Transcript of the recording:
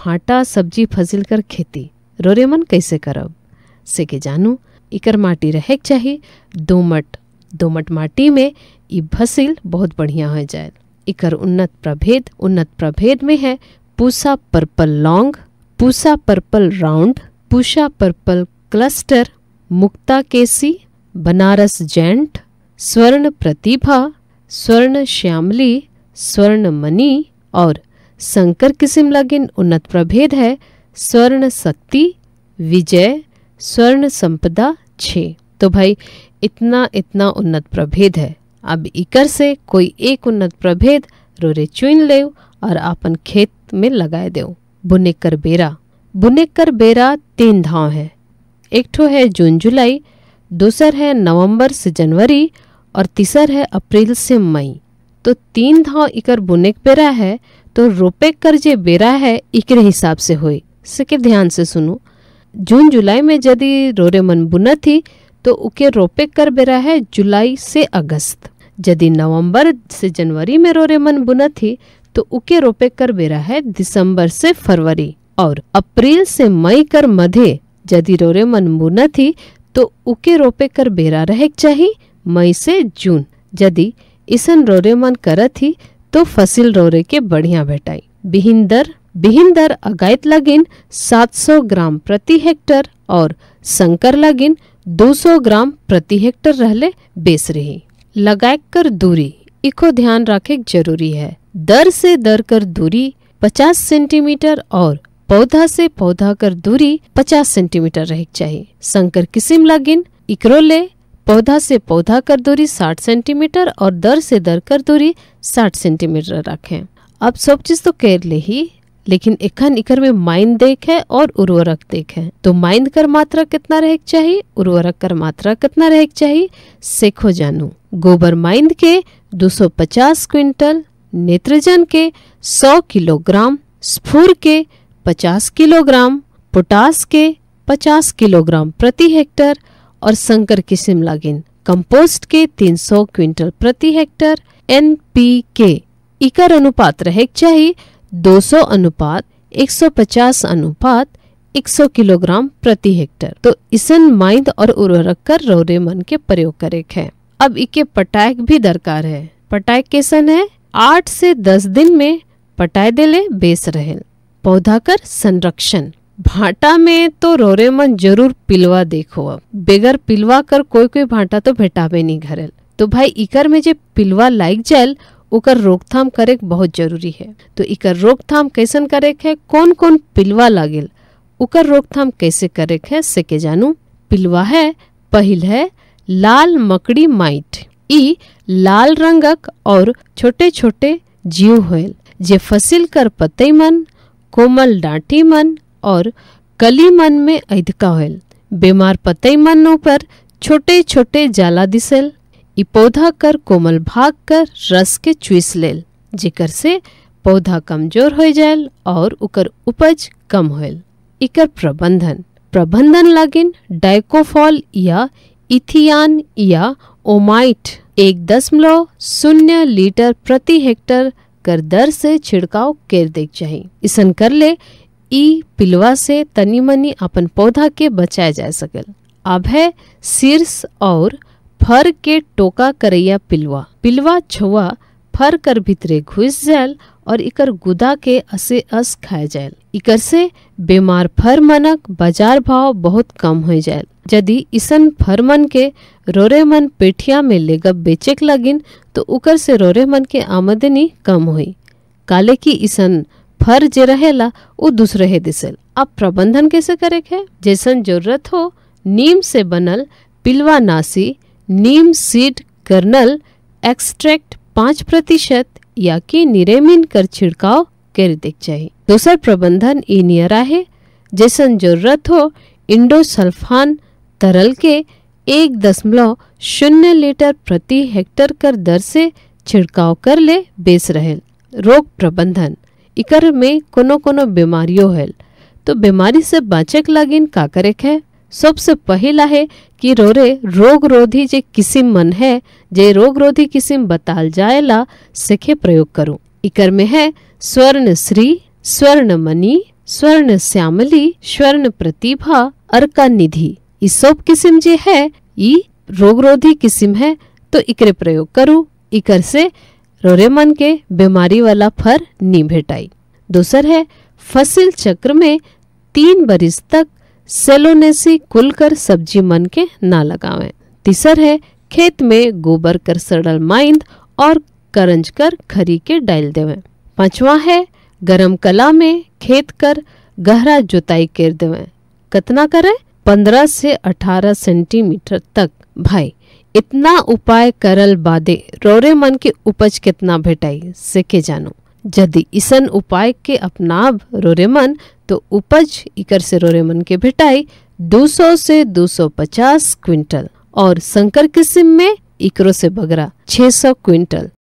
भाटा सब्जी फसल कर खेती रोरेमन कैसे करब से के जानू इकर माटी रहे चाहिए दोमट दोमट माटी में इ फसिल बहुत बढ़िया हो जाए इकर उन्नत प्रभेद उन्नत प्रभेद में है Pusa purple long Pusa purple round Pusa purple cluster Muktakeshi Banaras giant Swarna Pratibha स्वर्ण श्यामली स्वर्ण मनी और संकर किस्म लगिन उन्नत प्रभेद है स्वर्ण शक्ति विजय स्वर्ण संपदा छः तो भाई इतना इतना उन्नत प्रभेद है अब इकर से कोई एक उन्नत प्रभेद रोरे चुन ले और अपन खेत में लगाए दो बुनेकर बेरा बुनेकर बेरा तीन धाव है एक ठो है जून जुलाई दूसर है नवंबर से जनवरी और तीसर है अप्रैल से मई तो तीन धाव इकर बुनेक बेरा है तो रोपेक कर जे बेरा है इकरे हिसाब से हुई सके ध्यान से सुनो जून जुलाई में यदि रोरे मन बुना थी तो उके रोपेक कर बेरा है जुलाई से अगस्त यदि नवंबर से जनवरी में रोरे मन बुना थी तो उके रोपेक कर बेरा है दिसंबर से फरवरी और अप्रैल से मई कर मधे यदि रोरे मन बुना थी तो उके रोपेक कर बेरा रहे चाहिए मई से जून यदि इसन रोरे मन करत ही तो फसिल रोरे के बढ़िया भेटाई बिहिन दर बिहिन दर अगायत लगिन 700 ग्राम प्रति हेक्टर और संकर लगिन 200 ग्राम प्रति हेक्टर रहले बेस रही लगाए कर दूरी इको ध्यान रखे जरूरी है दर से दर कर दूरी 50 सेंटीमीटर और पौधा से पौधा कर दूरी 50 सेंटीमीटर रह चाहिए संकर किस्म लगिन इकरो ले पौधा से पौधा कर दूरी 60 सेंटीमीटर और दर से दर कर दूरी 60 सेंटीमीटर रखें अब सब चीज तो कर ले ही लेकिन इखन इकर में माइन देखे और उर्वरक देखे तो माइंड कर मात्रा कितना रहे चाहिए उर्वरक कर मात्रा कितना रहे चाहिए सेखो जानू गोबर माइंद के 250 क्विंटल नेत्रजन के 100 किलोग्राम स्फूर के 50 किलोग्राम पोटास के 50 किलोग्राम प्रति हेक्टर और संकर किस्म लागिन कंपोस्ट के 300 क्विंटल प्रति हेक्टर एन पी के इकर अनुपात रहे चाहिए 200 अनुपात 150 अनुपात 100 किलोग्राम प्रति हेक्टर तो इसन माइंड और उर्वरक कर रोरे मन के प्रयोग करे है अब इके पटाख भी दरकार है पटायक कैसन है आठ से दस दिन में पटाए देले बेस रहे पौधा कर संरक्षण भाटा में तो रोरे मन जरूर पिलवा देखो अब बेगर पिलवा कर कोई कोई भाटा तो भेटाबे नहीं घरल तो भाई इकर में जो पिलवा लाग जाए उकर रोकथाम करे बहुत जरूरी है तो इकर रोकथाम कैसन करे है कौन कौन पिलवा लागेल उकर रोकथाम कैसे करे है से के जानू पिलवा है पहल है लाल मकड़ी माइट ई लाल रंगक और छोटे छोटे जीव होल जे फसिल कर पतई मन कोमल डांटी मन और कली मन में अधिका होल बीमार पते મન ઉપર छोटे छोटे जाला दिसल इ पौधा कर कोमल भाग कर रस के चुस લેલ જેકર से पौधा कमजोर हो जायल और उकर उपज कम होल इकर प्रबंधन प्रबंधन लागिन डाइकोफॉल या इथियान या ओमाइट एक दशमलव शून्य लीटर प्रति हेक्टर कर दर से छिड़काव कर देख चाहिए इसन कर ले ई पिलवा से तनी मनी अपन पौधा के बचाए जा सकल अब है शीर्ष और फर के टोका करैया पिलवा पिलवा छुआ फर कर भीतरे घुस जायल और इकर गुदा के असे अस खाए जाए इकर से बीमार फर मनक बाजार भाव बहुत कम हो जाए यदि इसन फर मन के रोरे मन पेठिया में लेगब बेचेक लगिन तो उकर से रोरे मन के आमदनी कम हुई काले की इसन फर जे रहेला वो दूसरे हे दिसेल अब प्रबंधन कैसे करे के जैसन जरूरत हो नीम से बनल पिलवा नासी नीम सीड कर्नल एक्सट्रैक्ट पाँच प्रतिशत या कि निरेमिन कर छिड़काव कर देख चाहिए दूसर प्रबंधन ई नियरा है जैसन जरूरत हो इंडोसल्फान तरल के एक दशमलव शून्य लीटर प्रति हेक्टर कर दर से छिड़काव कर ले बेस रहे रोग प्रबंधन इकर में कोनो कोनो बीमारियों है तो बीमारी से बचक लागिन का करे है सबसे पहला है कि रोरे रोग रोधी जे किसिम मन है जे रोग रोधी किसिम बताल जाएला सेखे प्रयोग करूँ इकर में है स्वर्ण श्री स्वर्ण मनी स्वर्ण श्यामली स्वर्ण प्रतिभा अर्का निधि ये सब किस्म जे है ई रोधी किस्म है तो इकरे प्रयोग करूँ इकर से रोरे मन के बीमारी वाला फर नी भेटाई दूसर है फसल चक्र में तीन बरिस तक सेलोनेसी कुल कर सब्जी मन के ना लगावे तीसर है खेत में गोबर कर सड़ल माइंद और करंज कर खरी के डाल देवे पांचवा है गरम कला में खेत कर गहरा जुताई कर देवे कतना करे पंद्रह से अठारह सेंटीमीटर तक भाई इतना उपाय करल बादे रोरे मन के उपज कितना भेटाई से के जानो यदि इसन उपाय के अपनाब रोरेमन तो उपज इकर से रोरेमन के भेटाई 200 से 250 क्विंटल और संकर किस्म में इकरो से बगरा 600 क्विंटल